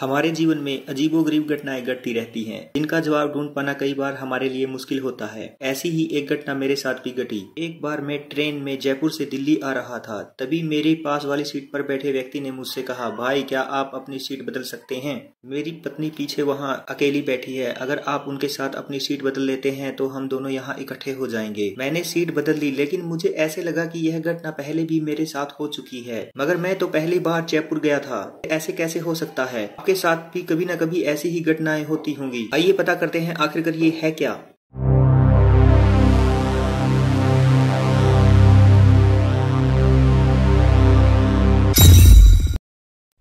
हमारे जीवन में अजीबो गरीब घटनाएं घटती रहती हैं जिनका जवाब ढूंढ पाना कई बार हमारे लिए मुश्किल होता है ऐसी ही एक घटना मेरे साथ भी घटी एक बार मैं ट्रेन में जयपुर से दिल्ली आ रहा था तभी मेरे पास वाली सीट पर बैठे व्यक्ति ने मुझसे कहा भाई क्या आप अपनी सीट बदल सकते हैं मेरी पत्नी पीछे वहाँ अकेली बैठी है अगर आप उनके साथ अपनी सीट बदल लेते हैं तो हम दोनों यहाँ इकट्ठे हो जाएंगे मैंने सीट बदल ली लेकिन मुझे ऐसे लगा की यह घटना पहले भी मेरे साथ हो चुकी है मगर मैं तो पहली बार जयपुर गया था ऐसे कैसे हो सकता है आपके साथ भी कभी ना कभी ऐसी ही घटनाएं होती होंगी आइए पता करते हैं आखिरकार ये है क्या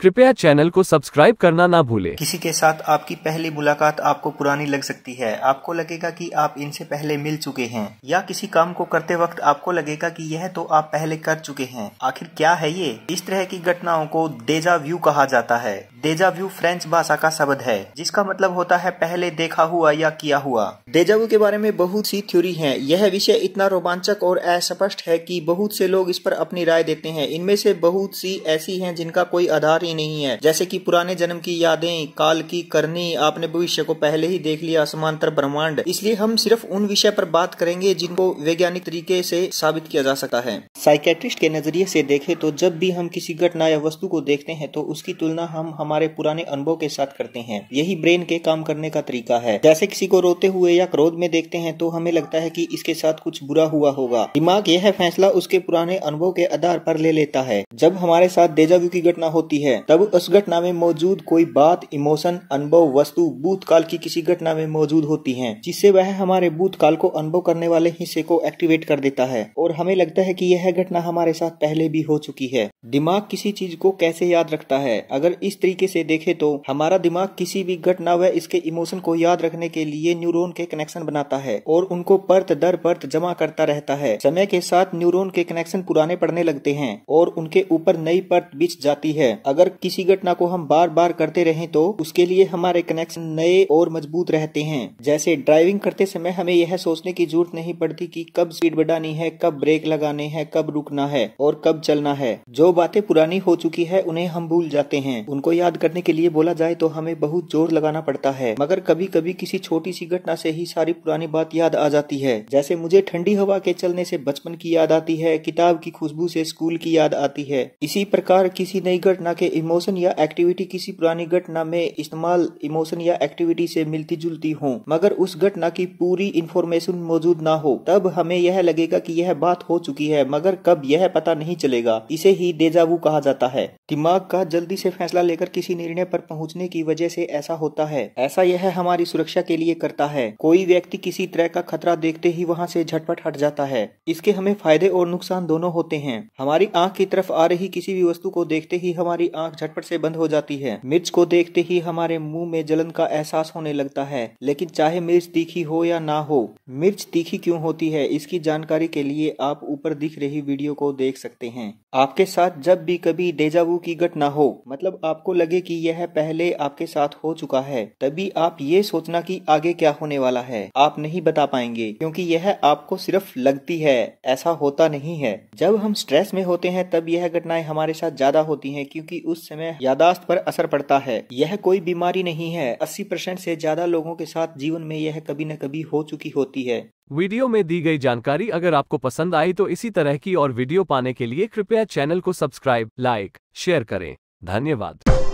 कृपया चैनल को सब्सक्राइब करना ना भूले किसी के साथ आपकी पहली मुलाकात आपको पुरानी लग सकती है आपको लगेगा कि आप इनसे पहले मिल चुके हैं या किसी काम को करते वक्त आपको लगेगा कि यह तो आप पहले कर चुके हैं आखिर क्या है ये इस तरह की घटनाओं को डेजा व्यू कहा जाता है डेजाव्यू फ्रेंच भाषा का शब्द है जिसका मतलब होता है पहले देखा हुआ या किया हुआ डेजाव्यू के बारे में बहुत सी थ्योरी है यह विषय इतना रोमांचक और अस्पष्ट है कि बहुत से लोग इस पर अपनी राय देते हैं इनमें से बहुत सी ऐसी हैं जिनका कोई आधार ही नहीं है जैसे कि पुराने जन्म की यादें काल की करनी आपने भविष्य को पहले ही देख लिया समांतर ब्रह्मांड इसलिए हम सिर्फ उन विषय पर बात करेंगे जिनको वैज्ञानिक तरीके से साबित किया जा सकता है साइकेट्रिस्ट के नजरिए से देखें तो जब भी हम किसी घटना या वस्तु को देखते हैं तो उसकी तुलना हम हमारे हमारे पुराने अनुभव के साथ करते हैं यही ब्रेन के काम करने का तरीका है जैसे किसी को रोते हुए या क्रोध में देखते हैं तो हमें लगता है की इसके साथ कुछ बुरा हुआ होगा दिमाग यह फैसला उसके पुराने अनुभव के आधार पर ले लेता है जब हमारे साथ डेजाव्यू की घटना होती है तब उस घटना में मौजूद कोई बात इमोशन अनुभव वस्तु भूतकाल की किसी घटना में मौजूद होती है जिससे वह हमारे भूतकाल को अनुभव करने वाले हिस्से को एक्टिवेट कर देता है और हमें लगता है कि यह घटना हमारे साथ पहले भी हो चुकी है दिमाग किसी चीज को कैसे याद रखता है अगर इस तरीके तरीके से देखे तो हमारा दिमाग किसी भी घटना व इसके इमोशन को याद रखने के लिए न्यूरोन के कनेक्शन बनाता है और उनको परत दर परत जमा करता रहता है समय के साथ न्यूरोन के कनेक्शन पुराने पड़ने लगते हैं और उनके ऊपर नई पर्त बिछ जाती है अगर किसी घटना को हम बार बार करते रहे तो उसके लिए हमारे कनेक्शन नए और मजबूत रहते हैं जैसे ड्राइविंग करते समय हमें यह सोचने की जरूरत नहीं पड़ती कि कब स्पीड बढ़ानी है कब ब्रेक लगाने हैं कब रुकना है और कब चलना है जो बातें पुरानी हो चुकी है उन्हें हम भूल जाते हैं उनको याद याद करने के लिए बोला जाए तो हमें बहुत जोर लगाना पड़ता है मगर कभी कभी किसी छोटी सी घटना से ही सारी पुरानी बात याद आ जाती है जैसे मुझे ठंडी हवा के चलने से बचपन की याद आती है किताब की खुशबू से स्कूल की याद आती है इसी प्रकार किसी नई घटना के इमोशन या एक्टिविटी किसी पुरानी घटना में इस्तेमाल इमोशन या एक्टिविटी से मिलती जुलती हो मगर उस घटना की पूरी इन्फॉर्मेशन मौजूद ना हो तब हमें यह लगेगा कि यह बात हो चुकी है मगर कब यह पता नहीं चलेगा इसे ही डेजावू कहा जाता है दिमाग का जल्दी से फैसला लेकर किसी निर्णय पर पहुंचने की वजह से ऐसा होता है ऐसा यह हमारी सुरक्षा के लिए करता है कोई व्यक्ति किसी तरह का खतरा देखते ही वहां से झटपट हट जाता है इसके हमें फायदे और नुकसान दोनों होते हैं हमारी आंख की तरफ आ रही किसी भी वस्तु को देखते ही हमारी आंख झटपट से बंद हो जाती है मिर्च को देखते ही हमारे मुंह में जलन का एहसास होने लगता है लेकिन चाहे मिर्च तीखी हो या ना हो मिर्च तीखी क्यों होती है इसकी जानकारी के लिए आप ऊपर दिख रही वीडियो को देख सकते हैं आपके साथ जब भी कभी डेजावू शुरू की घटना हो मतलब आपको लगे कि यह पहले आपके साथ हो चुका है तभी आप ये सोचना कि आगे क्या होने वाला है आप नहीं बता पाएंगे क्योंकि यह आपको सिर्फ लगती है ऐसा होता नहीं है जब हम स्ट्रेस में होते हैं तब यह घटनाएं हमारे साथ ज्यादा होती है क्यूँकी उस समय यादाश्त पर असर पड़ता है यह कोई बीमारी नहीं है अस्सी परसेंट से ज्यादा लोगों के साथ जीवन में यह कभी न कभी हो चुकी होती है वीडियो में दी गई जानकारी अगर आपको पसंद आई तो इसी तरह की और वीडियो पाने के लिए कृपया चैनल को सब्सक्राइब लाइक शेयर करें धन्यवाद